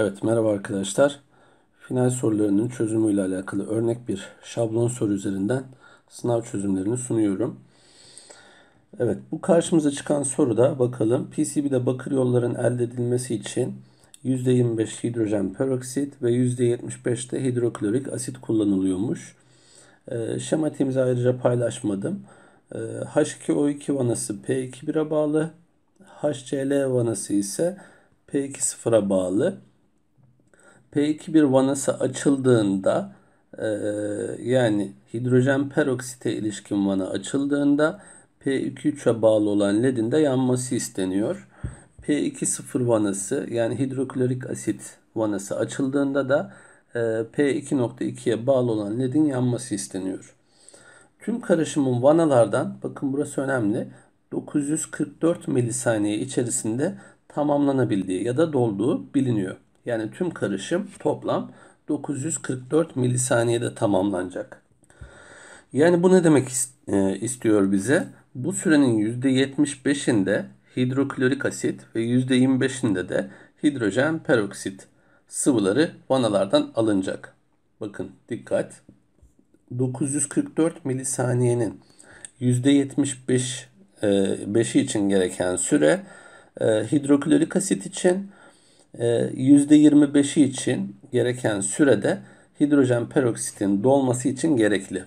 Evet merhaba arkadaşlar. Final sorularının çözümü ile alakalı örnek bir şablon soru üzerinden sınav çözümlerini sunuyorum. Evet bu karşımıza çıkan soruda bakalım PCB'de bakır yolların elde edilmesi için %25 hidrojen peroksit ve %75'te hidroklorik asit kullanılıyormuş. E, şematiğimizi ayrıca paylaşmadım. E, ee, H2O2 vanası P2 1'e bağlı. HCl vanası ise P2 0'a bağlı. P2 bir vanası açıldığında e, yani hidrojen peroksite ilişkin vana açıldığında p 2 bağlı olan ledin de yanması isteniyor. P2-0 vanası yani hidroklorik asit vanası açıldığında da e, P2.2'ye bağlı olan ledin yanması isteniyor. Tüm karışımın vanalardan bakın burası önemli 944 milisaniye içerisinde tamamlanabildiği ya da dolduğu biliniyor. Yani tüm karışım toplam 944 milisaniyede tamamlanacak. Yani bu ne demek e, istiyor bize? Bu sürenin %75'inde hidroklorik asit ve %25'inde de hidrojen peroksit sıvıları vanalardan alınacak. Bakın dikkat. 944 milisaniyenin %75 5'i e, için gereken süre e, hidroklorik asit için %25'i ee, için gereken sürede hidrojen peroksitin dolması için gerekli.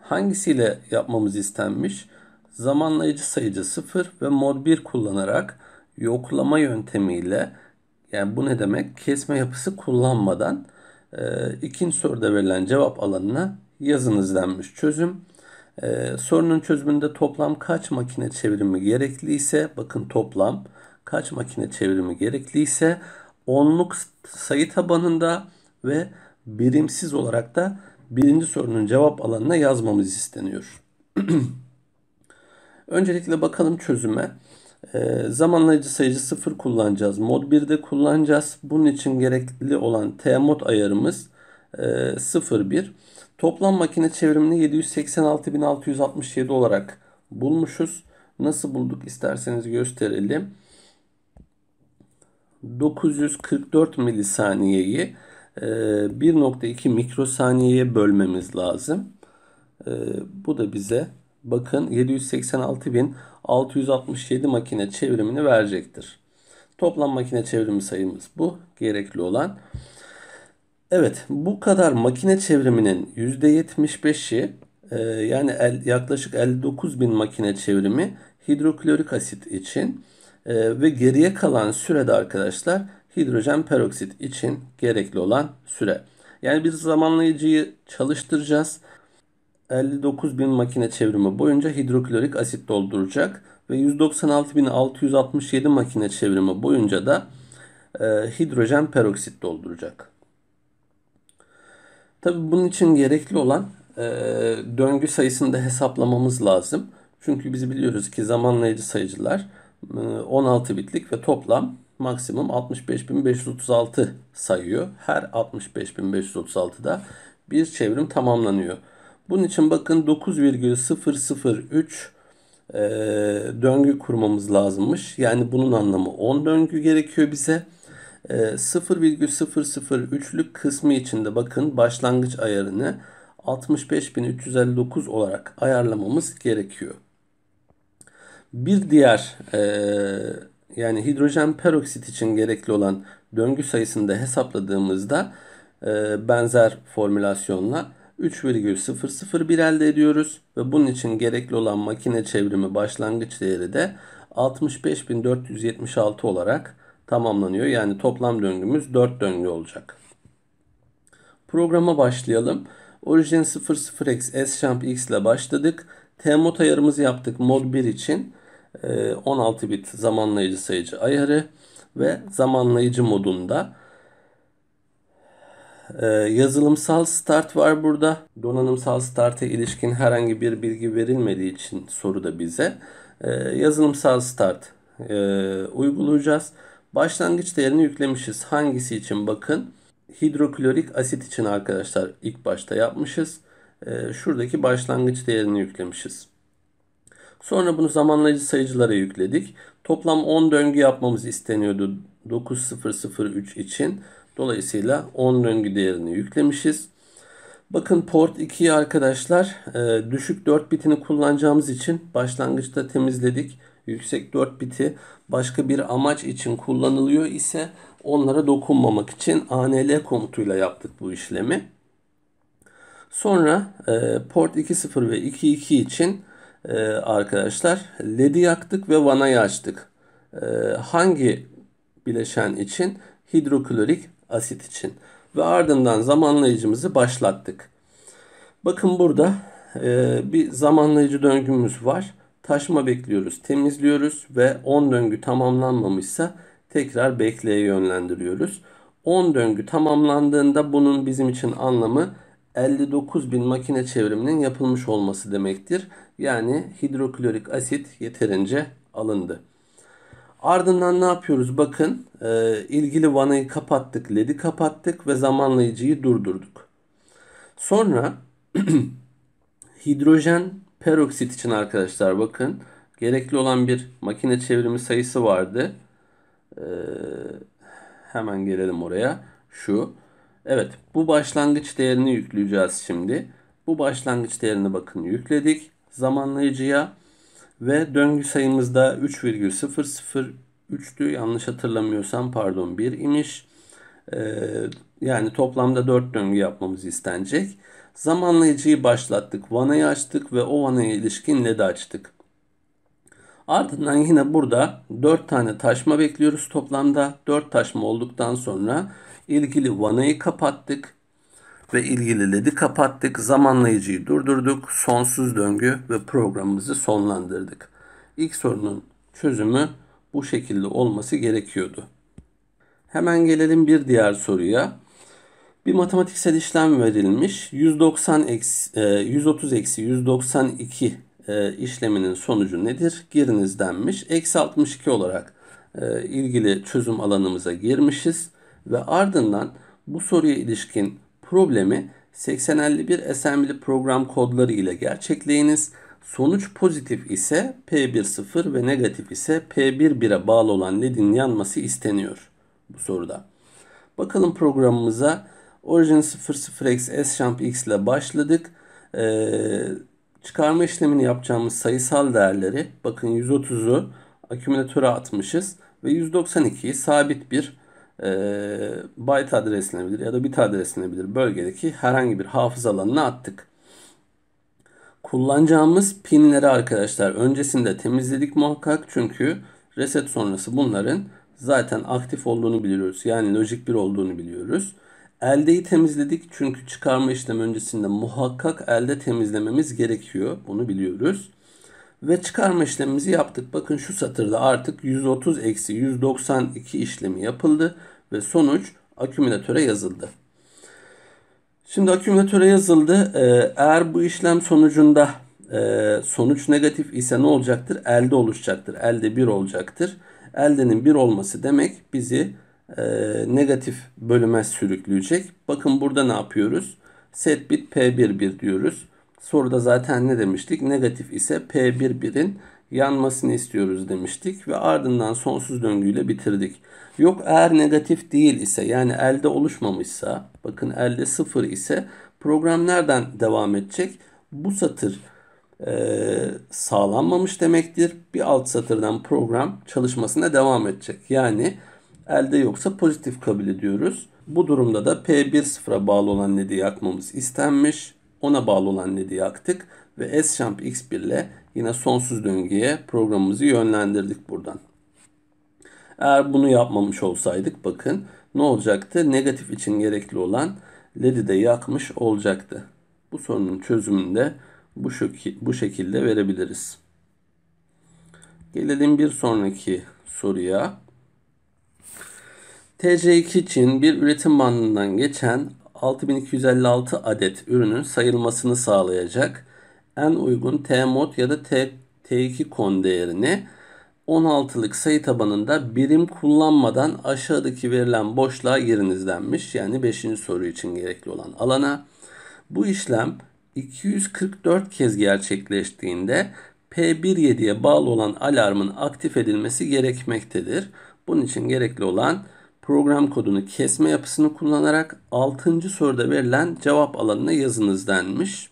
Hangisiyle yapmamız istenmiş? Zamanlayıcı sayıcı 0 ve mod 1 kullanarak yoklama yöntemiyle yani bu ne demek? Kesme yapısı kullanmadan e, ikinci soruda verilen cevap alanına yazınız denmiş çözüm. E, sorunun çözümünde toplam kaç makine çevirimi ise bakın toplam kaç makine çevrimi gerekliyse onluk sayı tabanında ve birimsiz olarak da birinci sorunun cevap alanına yazmamız isteniyor. Öncelikle bakalım çözüme. E, zamanlayıcı sayıcı 0 kullanacağız. Mod 1'de kullanacağız. Bunun için gerekli olan T mod ayarımız e, 0.1. Toplam makine çevrimini 786.667 olarak bulmuşuz. Nasıl bulduk isterseniz gösterelim. 944 milisaniyeyi 1.2 e, mikrosaniyeye bölmemiz lazım. E, bu da bize bakın 786.667 makine çevrimini verecektir. Toplam makine çevrimi sayımız bu. Gerekli olan. Evet bu kadar makine çevriminin %75'i e, yani yaklaşık 59 makine çevrimi hidroklorik asit için e, ve geriye kalan sürede arkadaşlar hidrojen peroksit için gerekli olan süre. Yani bir zamanlayıcıyı çalıştıracağız. 59 bin makine çevrimi boyunca hidroklorik asit dolduracak ve 196.667 makine çevrimi boyunca da e, hidrojen peroksit dolduracak. Tabi bunun için gerekli olan e, döngü sayısını da hesaplamamız lazım. Çünkü biz biliyoruz ki zamanlayıcı sayıcılar 16 ee, bitlik ve toplam maksimum 65.536 sayıyor. Her 65.536'da bir çevrim tamamlanıyor. Bunun için bakın 9,003 e, döngü kurmamız lazımmış. Yani bunun anlamı 10 döngü gerekiyor bize. E, 0,003'lük kısmı içinde bakın başlangıç ayarını 65.359 olarak ayarlamamız gerekiyor. Bir diğer e, yani hidrojen peroksit için gerekli olan döngü sayısını da hesapladığımızda e, benzer formülasyonla 3,001 elde ediyoruz ve bunun için gerekli olan makine çevrimi başlangıç değeri de 65.476 olarak tamamlanıyor. Yani toplam döngümüz 4 döngü olacak. Programa başlayalım. Origin 00x shamp x ile başladık. T mod ayarımızı yaptık mod 1 için. 16 ee, bit zamanlayıcı sayıcı ayarı ve zamanlayıcı modunda. Ee, yazılımsal start var burada. Donanımsal start'a ilişkin herhangi bir bilgi verilmediği için soru da bize. Ee, yazılımsal start e, uygulayacağız. Başlangıç değerini yüklemişiz. Hangisi için bakın. Hidroklorik asit için arkadaşlar ilk başta yapmışız. Şuradaki başlangıç değerini yüklemişiz. Sonra bunu zamanlayıcı sayıcılara yükledik. Toplam 10 döngü yapmamız isteniyordu 9003 için. Dolayısıyla 10 döngü değerini yüklemişiz. Bakın port 2'yi arkadaşlar e, düşük 4 bitini kullanacağımız için başlangıçta temizledik. Yüksek 4 biti başka bir amaç için kullanılıyor ise onlara dokunmamak için ANL komutuyla yaptık bu işlemi. Sonra e, port 2.0 ve 2.2 için e, arkadaşlar LED'i yaktık ve vanayı açtık. E, hangi bileşen için? Hidroklorik asit için. Ve ardından zamanlayıcımızı başlattık. Bakın burada e, bir zamanlayıcı döngümüz var. Taşma bekliyoruz, temizliyoruz ve 10 döngü tamamlanmamışsa tekrar bekleye yönlendiriyoruz. 10 döngü tamamlandığında bunun bizim için anlamı 59 bin makine çevriminin yapılmış olması demektir. Yani hidroklorik asit yeterince alındı. Ardından ne yapıyoruz? Bakın e, ilgili vanayı kapattık, ledi kapattık ve zamanlayıcıyı durdurduk. Sonra hidrojen peroksit için arkadaşlar bakın gerekli olan bir makine çevrimi sayısı vardı. E, hemen gelelim oraya. Şu Evet bu başlangıç değerini yükleyeceğiz şimdi. Bu başlangıç değerini bakın yükledik zamanlayıcıya ve döngü sayımızda 3,003'tü yanlış hatırlamıyorsam pardon 1 imiş. Ee, yani toplamda 4 döngü yapmamız istenecek. Zamanlayıcıyı başlattık, vanayı açtık ve o vanaya ilişkin led açtık. Ardından yine burada 4 tane taşma bekliyoruz toplamda. 4 taşma olduktan sonra ilgili vanayı kapattık ve ilgili led'i kapattık. Zamanlayıcıyı durdurduk. Sonsuz döngü ve programımızı sonlandırdık. İlk sorunun çözümü bu şekilde olması gerekiyordu. Hemen gelelim bir diğer soruya. Bir matematiksel işlem verilmiş. 190 eksi, 130 e, eksi 192 e, işleminin sonucu nedir? Giriniz denmiş. Eksi 62 olarak e, ilgili çözüm alanımıza girmişiz ve ardından bu soruya ilişkin problemi 8051 assembly program kodları ile gerçekleyiniz. Sonuç pozitif ise P10 ve negatif ise P11'e bağlı olan LED'in yanması isteniyor bu soruda. Bakalım programımıza Origin 00x S Champ X ile başladık. Ee, Çıkarma işlemini yapacağımız sayısal değerleri bakın 130'u akümülatöre atmışız ve 192'yi sabit bir e, byte bilir ya da bit bilir bölgedeki herhangi bir hafız alanına attık. Kullanacağımız pinleri arkadaşlar öncesinde temizledik muhakkak çünkü reset sonrası bunların zaten aktif olduğunu biliyoruz. Yani logic 1 olduğunu biliyoruz. Eldeyi temizledik çünkü çıkarma işlemi öncesinde muhakkak elde temizlememiz gerekiyor. Bunu biliyoruz. Ve çıkarma işlemimizi yaptık. Bakın şu satırda artık 130 eksi 192 işlemi yapıldı ve sonuç akümülatöre yazıldı. Şimdi akümülatöre yazıldı. Ee, eğer bu işlem sonucunda e, sonuç negatif ise ne olacaktır? Elde oluşacaktır. Elde 1 olacaktır. Eldenin 1 olması demek bizi e, negatif bölüme sürükleyecek. Bakın burada ne yapıyoruz? Set bit P11 diyoruz. Soruda zaten ne demiştik? Negatif ise P11'in yanmasını istiyoruz demiştik ve ardından sonsuz döngüyle bitirdik. Yok eğer negatif değil ise yani elde oluşmamışsa bakın elde sıfır ise program nereden devam edecek? Bu satır e, sağlanmamış demektir. Bir alt satırdan program çalışmasına devam edecek. Yani elde yoksa pozitif kabul ediyoruz. Bu durumda da P1 sıfıra bağlı olan nediyi yakmamız istenmiş. Ona bağlı olan nediyi yaktık ve S-Champ X1 ile yine sonsuz döngüye programımızı yönlendirdik buradan. Eğer bunu yapmamış olsaydık bakın ne olacaktı? Negatif için gerekli olan LED'i de yakmış olacaktı. Bu sorunun çözümünü de bu, bu şekilde verebiliriz. Gelelim bir sonraki soruya. TC2 için bir üretim bandından geçen 6256 adet ürünün sayılmasını sağlayacak en uygun T mod ya da T, T2 kon değerini 16'lık sayı tabanında birim kullanmadan aşağıdaki verilen boşluğa giriniz denmiş. Yani 5. soru için gerekli olan alana. Bu işlem 244 kez gerçekleştiğinde P17'ye bağlı olan alarmın aktif edilmesi gerekmektedir. Bunun için gerekli olan program kodunu kesme yapısını kullanarak 6. soruda verilen cevap alanına yazınız denmiş.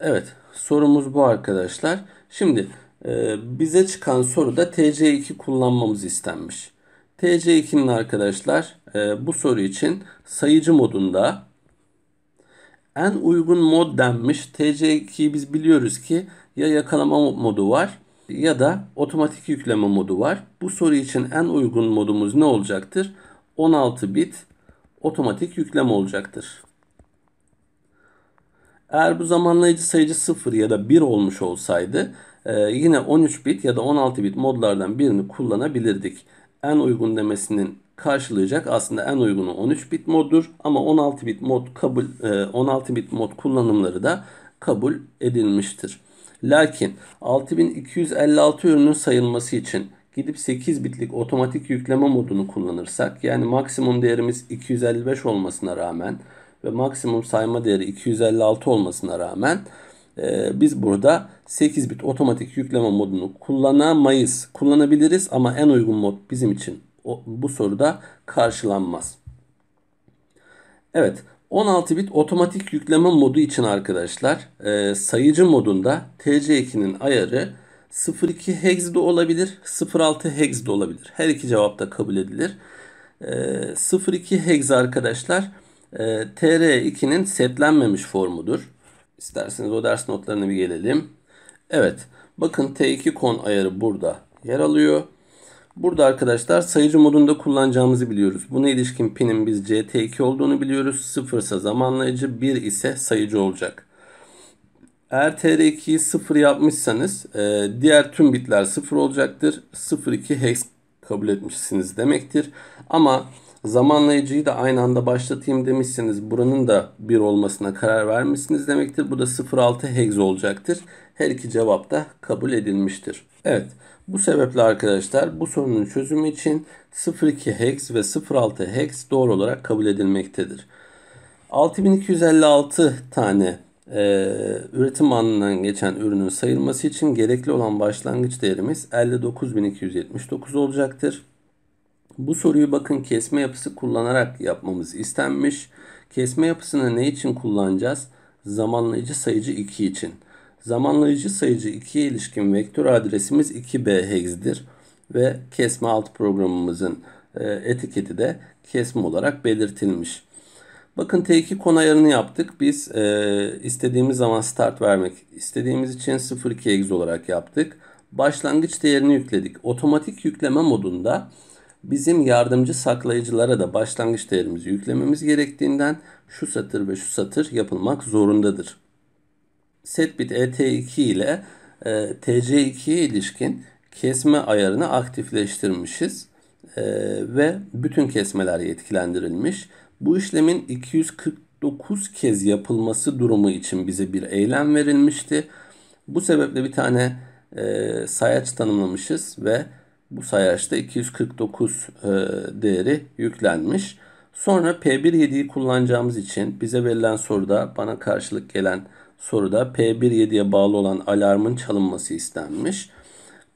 Evet sorumuz bu arkadaşlar. Şimdi e, bize çıkan soruda TC2 kullanmamız istenmiş. TC2'nin arkadaşlar e, bu soru için sayıcı modunda en uygun mod denmiş. TC2'yi biz biliyoruz ki ya yakalama modu var ya da otomatik yükleme modu var. Bu soru için en uygun modumuz ne olacaktır? 16 bit otomatik yükleme olacaktır. Eğer bu zamanlayıcı sayıcı 0 ya da 1 olmuş olsaydı e, yine 13 bit ya da 16 bit modlardan birini kullanabilirdik. En uygun demesinin karşılayacak aslında en uygunu 13 bit moddur ama 16 bit mod kabul 16 e, bit mod kullanımları da kabul edilmiştir. Lakin 6256 ürünün sayılması için gidip 8 bitlik otomatik yükleme modunu kullanırsak yani maksimum değerimiz 255 olmasına rağmen ve maksimum sayma değeri 256 olmasına rağmen e, biz burada 8 bit otomatik yükleme modunu kullanamayız. Kullanabiliriz ama en uygun mod bizim için o, bu soruda karşılanmaz. Evet 16 bit otomatik yükleme modu için arkadaşlar e, sayıcı modunda TC2'nin ayarı 02 hex de olabilir 06 hex de olabilir. Her iki cevap da kabul edilir. E, 02 hex arkadaşlar e, TR2'nin setlenmemiş formudur. İsterseniz o ders notlarına bir gelelim. Evet bakın T2 kon ayarı burada yer alıyor. Burada arkadaşlar sayıcı modunda kullanacağımızı biliyoruz. Buna ilişkin pinin biz CT2 olduğunu biliyoruz. 0 ise zamanlayıcı, 1 ise sayıcı olacak. Eğer TR2'yi 0 yapmışsanız e, diğer tüm bitler 0 olacaktır. 02 hex kabul etmişsiniz demektir. Ama zamanlayıcıyı da aynı anda başlatayım demişsiniz. Buranın da 1 olmasına karar vermişsiniz demektir. Bu da 06 hex olacaktır. Her iki cevap da kabul edilmiştir. Evet. Bu sebeple arkadaşlar bu sorunun çözümü için 02 hex ve 06 hex doğru olarak kabul edilmektedir. 6256 tane e, üretim anından geçen ürünün sayılması için gerekli olan başlangıç değerimiz 59279 olacaktır. Bu soruyu bakın kesme yapısı kullanarak yapmamız istenmiş. Kesme yapısını ne için kullanacağız? Zamanlayıcı sayıcı 2 için. Zamanlayıcı sayıcı 2'ye ilişkin vektör adresimiz 2b hex'dir ve kesme alt programımızın e, etiketi de kesme olarak belirtilmiş. Bakın T2 konu ayarını yaptık. Biz e, istediğimiz zaman start vermek istediğimiz için 02 ex olarak yaptık. Başlangıç değerini yükledik. Otomatik yükleme modunda bizim yardımcı saklayıcılara da başlangıç değerimizi yüklememiz gerektiğinden şu satır ve şu satır yapılmak zorundadır setbit et2 ile e, tc2'ye ilişkin kesme ayarını aktifleştirmişiz e, ve bütün kesmeler yetkilendirilmiş. Bu işlemin 249 kez yapılması durumu için bize bir eylem verilmişti. Bu sebeple bir tane e, sayaç tanımlamışız ve bu sayaçta 249 e, değeri yüklenmiş. Sonra P1 kullanacağımız için bize verilen soruda bana karşılık gelen soruda P17'ye bağlı olan alarmın çalınması istenmiş.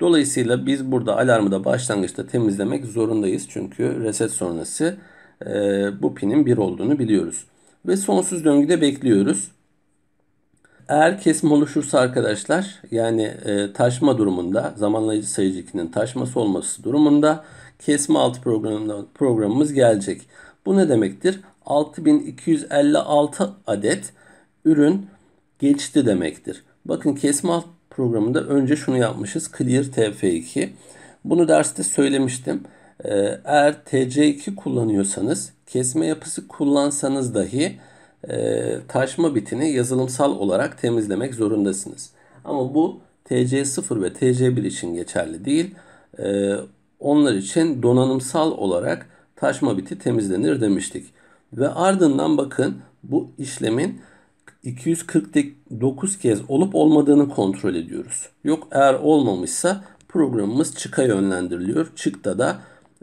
Dolayısıyla biz burada alarmı da başlangıçta temizlemek zorundayız. Çünkü reset sonrası e, bu pinin 1 olduğunu biliyoruz. Ve sonsuz döngüde bekliyoruz. Eğer kesme oluşursa arkadaşlar yani e, taşma durumunda zamanlayıcı sayıcı 2'nin taşması olması durumunda kesme altı programımız gelecek. Bu ne demektir? 6256 adet ürün geçti demektir. Bakın kesme alt programında önce şunu yapmışız. Clear TF2. Bunu derste söylemiştim. Ee, eğer TC2 kullanıyorsanız kesme yapısı kullansanız dahi e, taşma bitini yazılımsal olarak temizlemek zorundasınız. Ama bu TC0 ve TC1 için geçerli değil. Ee, onlar için donanımsal olarak taşma biti temizlenir demiştik. Ve ardından bakın bu işlemin 249 kez olup olmadığını kontrol ediyoruz. Yok eğer olmamışsa programımız çıka yönlendiriliyor. Çıkta da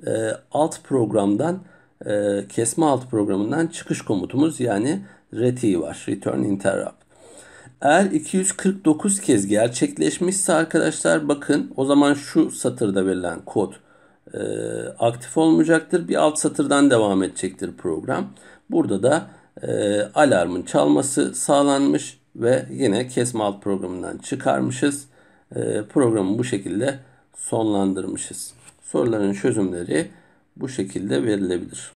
e, alt programdan e, kesme alt programından çıkış komutumuz yani reti var. Return interrupt. Eğer 249 kez gerçekleşmişse arkadaşlar bakın o zaman şu satırda verilen kod e, aktif olmayacaktır. Bir alt satırdan devam edecektir program. Burada da ee, alarmın çalması sağlanmış ve yine kesme alt programından çıkarmışız. Ee, programı bu şekilde sonlandırmışız. Soruların çözümleri bu şekilde verilebilir.